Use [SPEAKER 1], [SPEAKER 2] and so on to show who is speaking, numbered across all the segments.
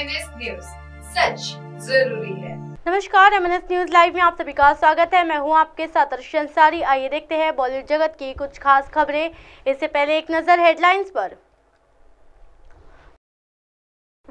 [SPEAKER 1] MNS news सच जरूरी है नमस्कार एम न्यूज लाइव में आप सभी का स्वागत है मैं हूं आपके साथ अर्शन सारी आइए देखते हैं बॉलीवुड जगत की कुछ खास खबरें इससे पहले एक नजर हेडलाइंस पर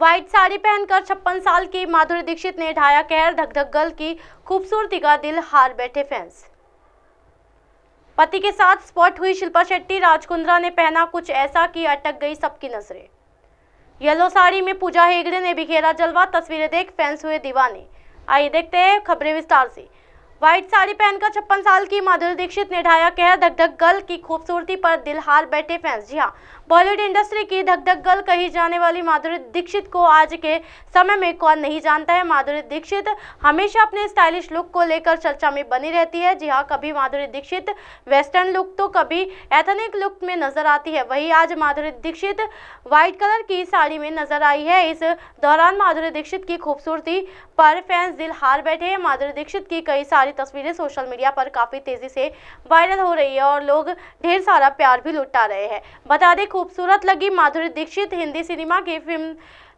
[SPEAKER 1] व्हाइट साड़ी पहनकर छप्पन साल की माधुरी दीक्षित ने ढाया कहर धक धक गल की खूबसूरती का दिल हार बैठे फैंस पति के साथ स्पॉट हुई शिल्पा शेट्टी राजकुंद्रा ने पहना कुछ ऐसा की अटक गई सबकी नजरें येलो साड़ी में पूजा हेगड़े ने बिखेरा जलवा तस्वीरें देख फैंस हुए दीवाने आइए देखते हैं खबरें विस्तार से व्हाइट साड़ी पहनकर छप्पन साल की माधुरी दीक्षित ने ढाया कहर धक धक गर्ल की खूबसूरती पर दिल हार बैठे फैंस जी हाँ बॉलीवुड इंडस्ट्री की धक धक गर्ल कही जाने वाली माधुरी दीक्षित को आज के समय में कौन नहीं जानता है माधुरी दीक्षित हमेशा अपने स्टाइलिश लुक को लेकर चर्चा में बनी रहती है जी हाँ कभी माधुरी दीक्षित वेस्टर्न लुक तो कभी एथनिक लुक में नजर आती है वही आज माधुरी दीक्षित व्हाइट कलर की साड़ी में नजर आई है इस दौरान माधुरी दीक्षित की खूबसूरती पर फैंस दिल हार बैठे है माधुरी दीक्षित की कई सारी तस्वीरें सोशल मीडिया पर काफ़ी तेज़ी से वायरल हो रही है और लोग ढेर सारा प्यार भी लुटा रहे हैं बता दें खूबसूरत लगी माधुरी दीक्षित हिंदी सिनेमा की फिल्म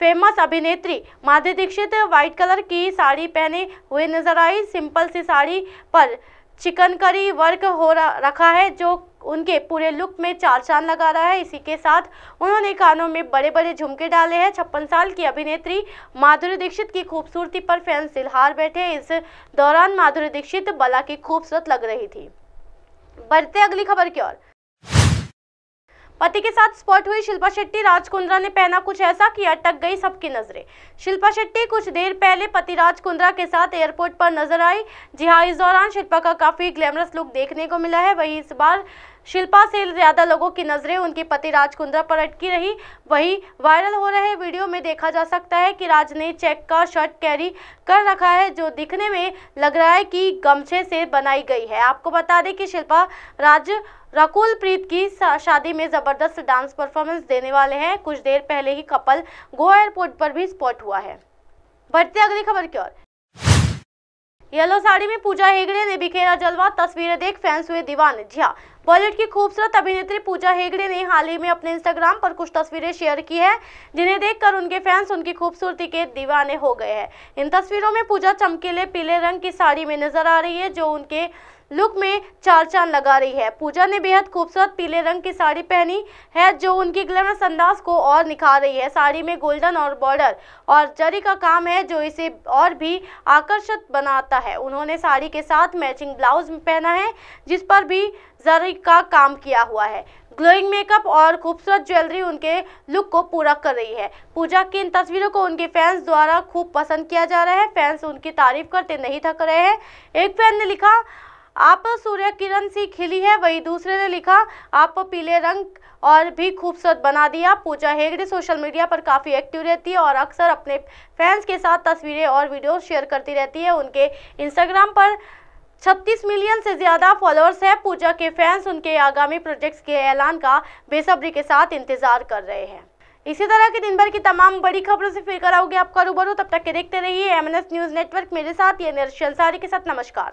[SPEAKER 1] फेमस अभिनेत्री माधुरी दीक्षित व्हाइट कलर की साड़ी पहने हुए नजर आई सिंपल सी साड़ी पर चिकनकरी वर्क हो रखा है जो उनके पूरे लुक में चार चांद लगा रहा है इसी के साथ उन्होंने कानों में बड़े बड़े झुमके डाले हैं छप्पन साल की अभिनेत्री माधुरी दीक्षित की खूबसूरती पर फैंस सिलहार बैठे इस दौरान माधुरी दीक्षित बला की खूबसूरत लग रही थी बढ़ते अगली खबर की ओर पति के साथ स्पॉट हुई शिल्पा शेट्टी राजकुंद्रा ने पहना कुछ ऐसा कि अटक गई सबकी नजरें शिल्पा शेट्टी कुछ देर पहले पति राजकुंद्रा के साथ एयरपोर्ट पर नजर आई जी हाँ इस दौरान शिल्पा का काफी ग्लैमरस लुक देखने को मिला है वही इस बार शिल्पा से ज्यादा लोगों की नजरें उनके पति राज कुंद्रा पर अटकी रही वहीं वायरल हो रहे वीडियो में देखा जा सकता है कि राज ने चेक का शर्ट कैरी कर रखा है जो दिखने में लग रहा है कि गमछे से बनाई गई है आपको बता दें कि शिल्पा राज रकुल प्रीत की शादी में ज़बरदस्त डांस परफॉर्मेंस देने वाले हैं कुछ देर पहले ही कपल गोवा एयरपोर्ट पर भी स्पॉट हुआ है बढ़ते अगली खबर की ओर येलो साड़ी में पूजा हेगड़े ने बिखेरा जलवा तस्वीरें देख फैंस हुए दीवाने जी हाँ बॉलीवुड की खूबसूरत अभिनेत्री पूजा हेगड़े ने हाल ही में अपने इंस्टाग्राम पर कुछ तस्वीरें शेयर की है जिन्हें देखकर उनके फैंस उनकी खूबसूरती के दीवाने हो गए हैं इन तस्वीरों में पूजा चमकीले पीले रंग की साड़ी में नजर आ रही है जो उनके लुक में चार चांद लगा रही है पूजा ने बेहद खूबसूरत पीले रंग की साड़ी पहनी है जो उनकी ग्लैमरस अंदाज को और निखार रही है साड़ी में गोल्डन और बॉर्डर और जरी का काम है जो इसे और भी आकर्षक बनाता है उन्होंने साड़ी के साथ मैचिंग ब्लाउज पहना है जिस पर भी जरी का काम किया हुआ है ग्लोइंग मेकअप और खूबसूरत ज्वेलरी उनके लुक को पूरा कर रही है पूजा की इन तस्वीरों को उनके फैंस द्वारा खूब पसंद किया जा रहा है फैंस उनकी तारीफ करते नहीं थक रहे हैं एक फैन ने लिखा आप सूर्य किरण सी खिली है वही दूसरे ने लिखा आप पीले रंग और भी खूबसूरत बना दिया पूजा हेगड़े सोशल मीडिया पर काफ़ी एक्टिव रहती है और अक्सर अपने फैंस के साथ तस्वीरें और वीडियो शेयर करती रहती है उनके इंस्टाग्राम पर 36 मिलियन से ज़्यादा फॉलोअर्स हैं पूजा के फैंस उनके आगामी प्रोजेक्ट्स के ऐलान का बेसब्री के साथ इंतज़ार कर रहे हैं इसी तरह के दिन भर की तमाम बड़ी खबरों से फिर कराओगे आपका रूबरू तब तक के देखते रहिए एम न्यूज़ नेटवर्क मेरे साथ ये निर्शन सारी के साथ नमस्कार